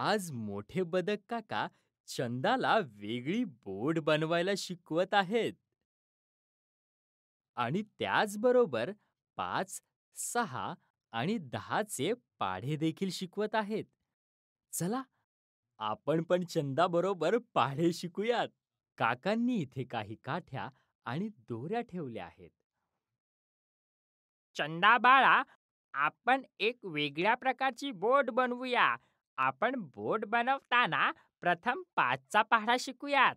आज मोठे बदक काका चंदाला वेगळी बोट बनवायला शिकवत आहेत. आणि त्याचबरोबर पाच, सहा आणि दहाचे पाढे देखील शिकवत आहेत. चला, आपण पण बरोबर पाढे शिकूयात. काकांनी इथे काही काठ्या आणि दोऱ्या ठेवल्या आहेत. चंदा बाळा, आपण एक वेगळ्या प्रकारची बोट बनवूया आपण बोट बनवताना प्रथम पाचचा पहाडा शिकूयात.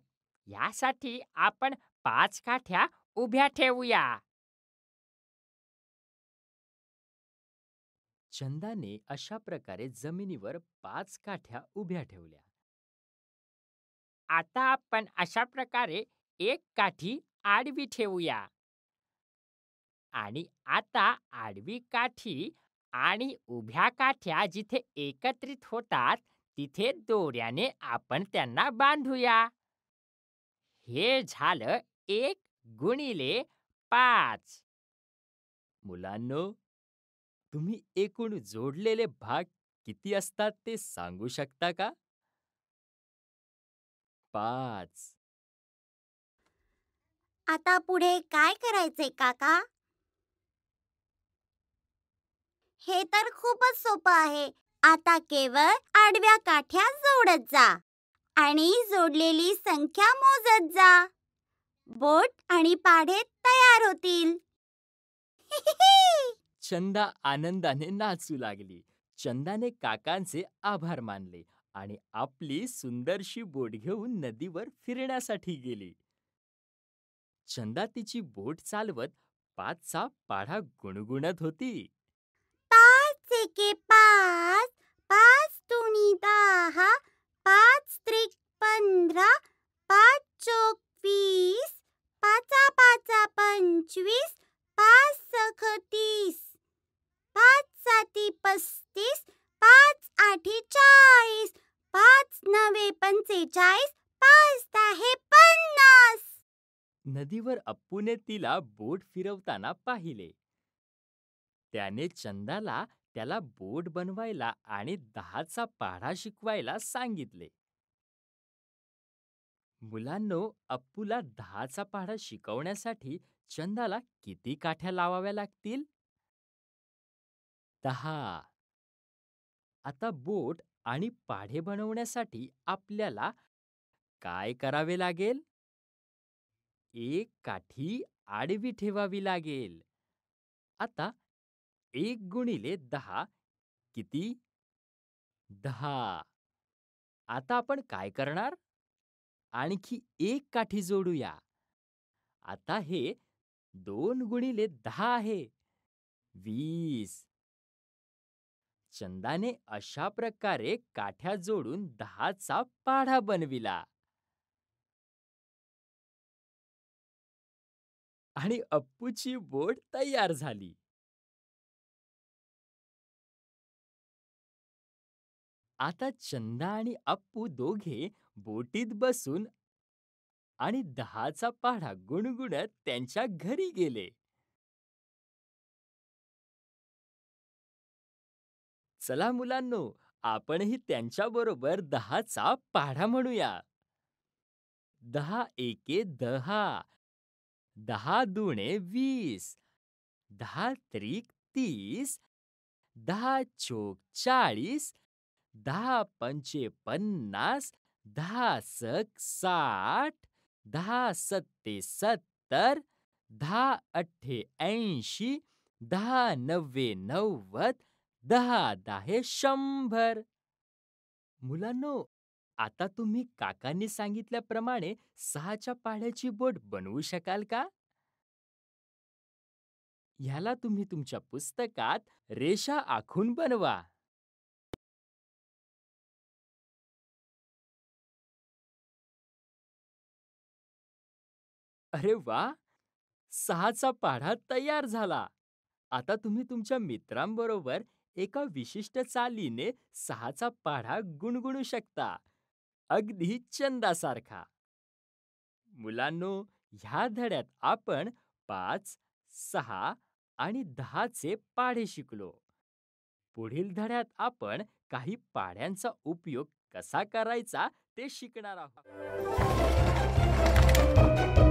यासाठी आपण पाच काठ्या उभ्या ठेवूया. चंदाने अशा प्रकारे जमिनीवर पाच काठ्या उभ्या ठेवल्या. आता आपण अशा प्रकारे एक काठी आडवी ठेवूया. आणि आता आडवी काठी आणि उभ्या काठ्या जिथे एकत्रित होतात तिथे दोऱ्याने आपण त्यांना बांधूया. हे झालं एक गुणिले पाच. मुलांनो, तुम्ही एकूण जोडलेले भाग किती असतात ते सांगू शकता का? पाच आता पुढे काय करायचे काका हे तर खूपच सोपं आहे आता केवळ आडव्या काठ्या जोडत जा आणि जोडलेली संख्या मोजत जा बोट आणि पाढे तयार होतील चंदा आनंदाने नाचू लागली चंदाने काकांचे आभार मानले आणि आपली सुंदरशी बोट घेऊन नदीवर फिरण्यासाठी गेली चंदा तिची बोट चालवत पाचचा पाढा गुणगुणत होती के पास, पाच तुनी दहा पाच त्रिक पंधरा पाच चोक वीस पाचा पाचा पंचवीस पाच सख तीस पाच साती पस्तीस पाच आठी चाळीस पाच नवे पंचेचाळीस पाच दहा पन्नास नदीवर अप्पूने तिला बोट फिरवताना पाहिले त्याने चंदाला त्याला बोट बनवायला आणि दहाचा पाढा शिकवायला सांगितले. मुलांनो, अप्पूला दहाचा पाढा शिकवण्यासाठी चंदाला किती काठ्या लावाव्या लागतील? दहा. आता बोट आणि पाढे बनवण्यासाठी आपल्याला काय करावे लागेल? एक काठी आडवी ठेवावी लागेल. आता एक गुणिले दहा किती दहा आता आपण काय करणार आणखी एक काठी जोडूया आता हे दोन गुणिले दहा आहे वीस चंदाने अशा प्रकारे काठ्या जोडून दहाचा पाढा बनविला आणि अप्पूची बोट तयार झाली आता चंदा आणि अप्पू दोघे बोटीत बसून आणि दहाचा पाढा गुणगुणत त्यांच्या घरी गेले. चला मुलांनो, आपणही त्यांच्याबरोबर दहाचा पाढा म्हणूया. दहा एके दहा, दहा दुणे वीस, दहा त्रिक तीस, दहा चोक चाळीस दहा पंचे पन्नास दहा सक साठ दहा सत्ते सत्तर दहा अठ्ठे ऐंशी दहा नव्वे नव्वद दहा दाहे शंभर मुलांनो आता तुम्ही काकांनी सांगितल्याप्रमाणे सहाच्या पाढ्याची बोट बनवू शकाल का ह्याला तुम्ही तुमच्या पुस्तकात रेषा आखून बनवा अरे वा! सहाचा पाढा तयार झाला. आता तुम्ही तुमच्या मित्रांबरोबर एका विशिष्ट चालीने सहाचा पाढा गुणगुणू शकता, अगदी चंदासारखा मुलांनो, ह्या धड्यात आपण पाच, सहा आणि दहाचे पाढे शिकलो. पुढील धड्यात आपण काही पाढ्यांचा उपयोग कसा करायचा ते शिकणार आहोत.